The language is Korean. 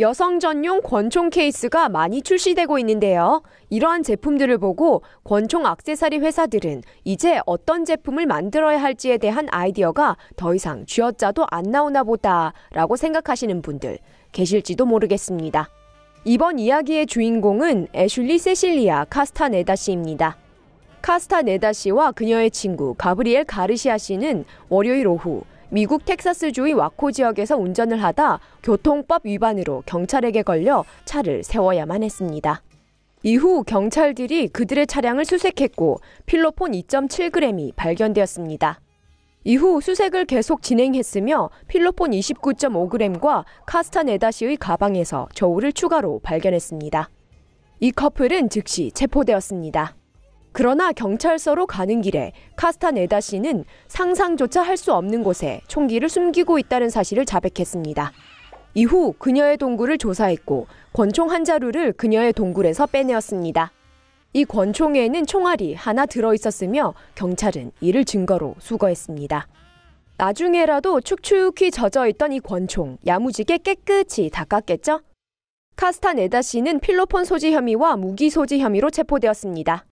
여성 전용 권총 케이스가 많이 출시되고 있는데요. 이러한 제품들을 보고 권총 악세사리 회사들은 이제 어떤 제품을 만들어야 할지에 대한 아이디어가 더 이상 쥐어짜도 안 나오나 보다라고 생각하시는 분들 계실지도 모르겠습니다. 이번 이야기의 주인공은 애슐리 세실리아 카스타네다 씨입니다. 카스타네다 씨와 그녀의 친구 가브리엘 가르시아 씨는 월요일 오후 미국 텍사스주의 와코 지역에서 운전을 하다 교통법 위반으로 경찰에게 걸려 차를 세워야만 했습니다. 이후 경찰들이 그들의 차량을 수색했고 필로폰 2.7g이 발견되었습니다. 이후 수색을 계속 진행했으며 필로폰 29.5g과 카스타네다시의 가방에서 저울을 추가로 발견했습니다. 이 커플은 즉시 체포되었습니다. 그러나 경찰서로 가는 길에 카스타네다 씨는 상상조차 할 수 없는 곳에 총기를 숨기고 있다는 사실을 자백했습니다. 이후 그녀의 동굴을 조사했고 권총 한 자루를 그녀의 동굴에서 빼내었습니다. 이 권총에는 총알이 하나 들어 있었으며 경찰은 이를 증거로 수거했습니다. 나중에라도 축축히 젖어 있던 이 권총 야무지게 깨끗이 닦았겠죠? 카스타네다 씨는 필로폰 소지 혐의와 무기 소지 혐의로 체포되었습니다.